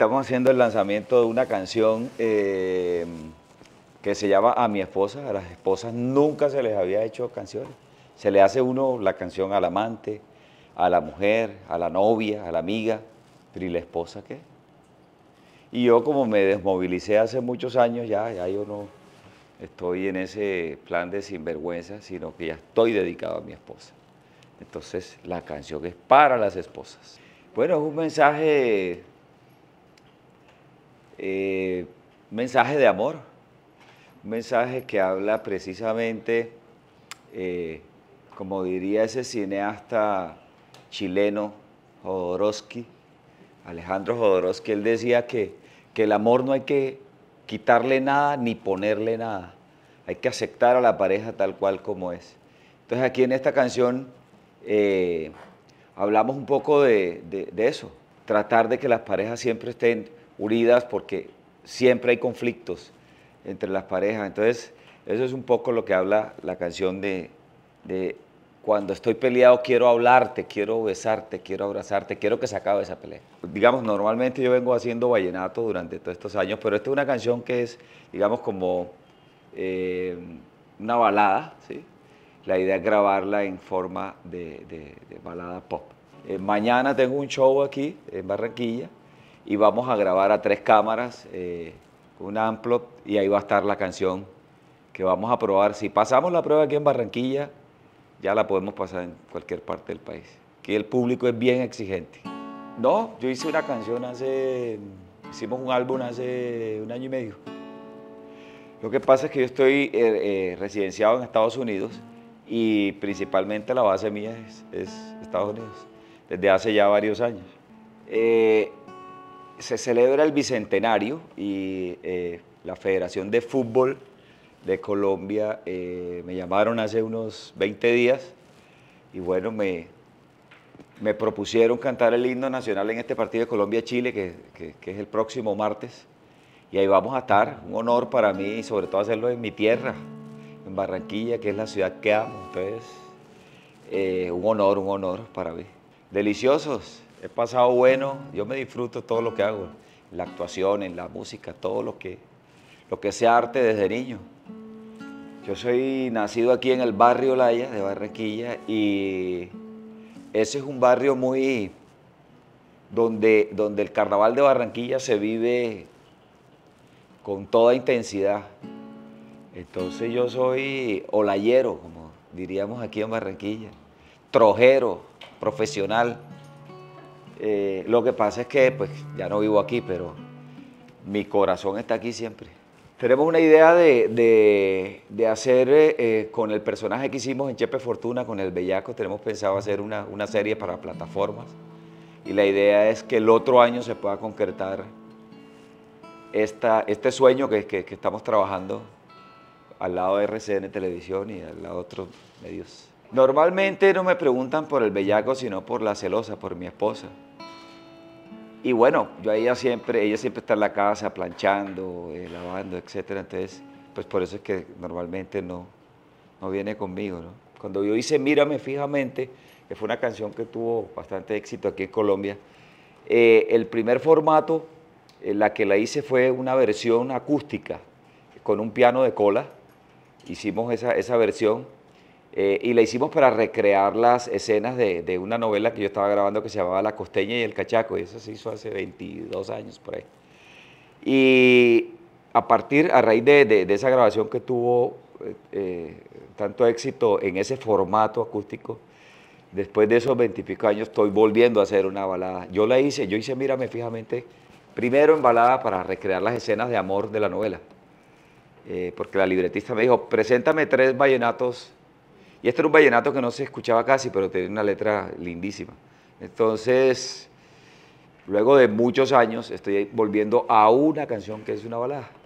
Estamos haciendo el lanzamiento de una canción eh, que se llama A mi esposa. A las esposas nunca se les había hecho canciones. Se le hace uno la canción al amante, a la mujer, a la novia, a la amiga, pero ¿y la esposa qué? Y yo como me desmovilicé hace muchos años, ya, ya yo no estoy en ese plan de sinvergüenza, sino que ya estoy dedicado a mi esposa. Entonces la canción es para las esposas. Bueno, es un mensaje eh, mensaje de amor, un mensaje que habla precisamente, eh, como diría ese cineasta chileno, Jodorowsky, Alejandro Jodorowsky, él decía que, que el amor no hay que quitarle nada ni ponerle nada, hay que aceptar a la pareja tal cual como es. Entonces aquí en esta canción eh, hablamos un poco de, de eso, tratar de que las parejas siempre estén unidas porque siempre hay conflictos entre las parejas. Entonces, eso es un poco lo que habla la canción de, cuando estoy peleado quiero hablarte, quiero besarte, quiero abrazarte, quiero que se acabe esa pelea. Digamos, normalmente yo vengo haciendo vallenato durante todos estos años, pero esta es una canción que es, digamos, como eh, una balada, ¿sí? La idea es grabarla en forma de, balada pop. Eh, mañana tengo un show aquí en Barranquilla, y vamos a grabar a tres cámaras, eh, un amplio y ahí va a estar la canción que vamos a probar. Si pasamos la prueba aquí en Barranquilla, ya la podemos pasar en cualquier parte del país. Que el público es bien exigente. No, yo hice una canción hace, hicimos un álbum hace un año y medio. Lo que pasa es que yo estoy eh, eh, residenciado en Estados Unidos y principalmente la base mía es, Estados Unidos, desde hace ya varios años. Eh, se celebra el bicentenario y eh, la Federación de Fútbol de Colombia eh, me llamaron hace unos 20 días y bueno, me, me propusieron cantar el himno nacional en este partido de Colombia-Chile, que, es el próximo martes, y ahí vamos a estar, un honor para mí, y sobre todo hacerlo en mi tierra, en Barranquilla, que es la ciudad que amo, entonces, eh, un honor, un honor para mí. Deliciosos he pasado bueno, yo me disfruto todo lo que hago, la actuación, en la música, todo lo que, lo que sea arte desde niño. Yo soy nacido aquí en el barrio Olaya, de Barranquilla y ese es un barrio muy donde, donde el carnaval de Barranquilla se vive con toda intensidad. Entonces yo soy olayero, como diríamos aquí en Barranquilla, trojero, profesional. Eh, lo que pasa es que pues, ya no vivo aquí, pero mi corazón está aquí siempre. Tenemos una idea de, hacer eh, eh, con el personaje que hicimos en Chepe Fortuna, con el Bellaco, tenemos pensado hacer una, serie para plataformas y la idea es que el otro año se pueda concretar este sueño que, que, que estamos trabajando al lado de RCN Televisión y al lado de otros medios. Normalmente no me preguntan por el bellaco, sino por la celosa, por mi esposa. Y bueno, yo ella siempre, ella siempre está en la casa planchando, eh, lavando, etc. Entonces, pues por eso es que normalmente no, no viene conmigo. ¿no? Cuando yo hice Mírame fijamente, que fue una canción que tuvo bastante éxito aquí en Colombia, eh, el primer formato, en eh, la que la hice fue una versión acústica, con un piano de cola. Hicimos esa, esa versión eh, y la hicimos para recrear las escenas de, de, una novela que yo estaba grabando que se llamaba La Costeña y el Cachaco, y eso se hizo hace 22 años por ahí. Y a partir, a raíz de, de, esa grabación que tuvo eh, eh, tanto éxito en ese formato acústico, después de esos veintipico años estoy volviendo a hacer una balada. Yo la hice, yo hice Mírame fijamente, primero en balada para recrear las escenas de amor de la novela, porque la libretista me dijo, preséntame tres vallenatos y este era un vallenato que no se escuchaba casi, pero tiene una letra lindísima. Entonces, luego de muchos años, estoy volviendo a una canción que es una balada.